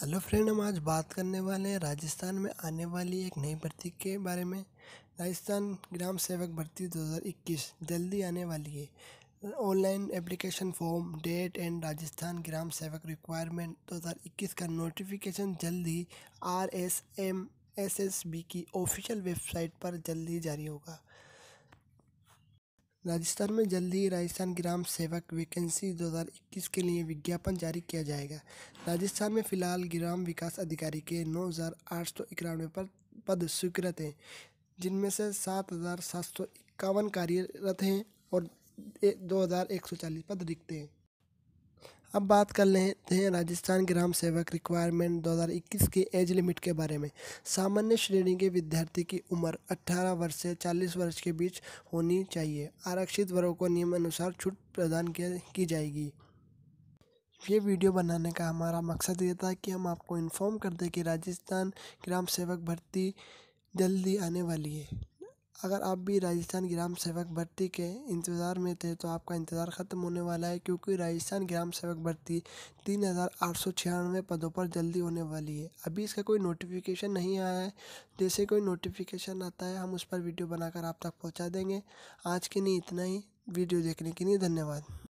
hello friend हम आज बात करने वाले हैं राजस्थान में आने वाली एक नई भर्ती के बारे में राजस्थान ग्राम सेवक भर्ती 2021 जल्दी आने वाली है online application form date and Rajasthan Gram Sevak recruitment 2021 का नोटिफिकेशन जल्दी R S M S S B की ऑफिशियल वेबसाइट पर जल्दी जारी होगा राजस्थान में जल्द ही राजस्थान ग्राम सेवक वैकेंसी 2021 के लिए विज्ञापन जारी किया जाएगा राजस्थान में फिलहाल ग्राम विकास अधिकारी के नौ हज़ार आठ सौ इक्यानवे पर पद स्वीकृत हैं जिनमें से सात हज़ार सात सौ इक्यावन कार्यरत हैं और दो हज़ार एक सौ चालीस पद रिक्त हैं अब बात कर लेते हैं राजस्थान ग्राम सेवक रिक्वायरमेंट 2021 के एज लिमिट के बारे में सामान्य श्रेणी के विद्यार्थी की उम्र 18 वर्ष से 40 वर्ष के बीच होनी चाहिए आरक्षित वर्गों को नियमानुसार छूट प्रदान की जाएगी ये वीडियो बनाने का हमारा मकसद ये था कि हम आपको इन्फॉर्म कर दें कि राजस्थान ग्राम सेवक भर्ती जल्दी आने वाली है अगर आप भी राजस्थान ग्राम सेवक भर्ती के इंतज़ार में थे तो आपका इंतज़ार ख़त्म होने वाला है क्योंकि राजस्थान ग्राम सेवक भर्ती तीन हज़ार आठ सौ छियानवे पदों पर जल्दी होने वाली है अभी इसका कोई नोटिफिकेशन नहीं आया है जैसे कोई नोटिफिकेशन आता है हम उस पर वीडियो बनाकर आप तक पहुंचा देंगे आज के लिए इतना ही वीडियो देखने के लिए धन्यवाद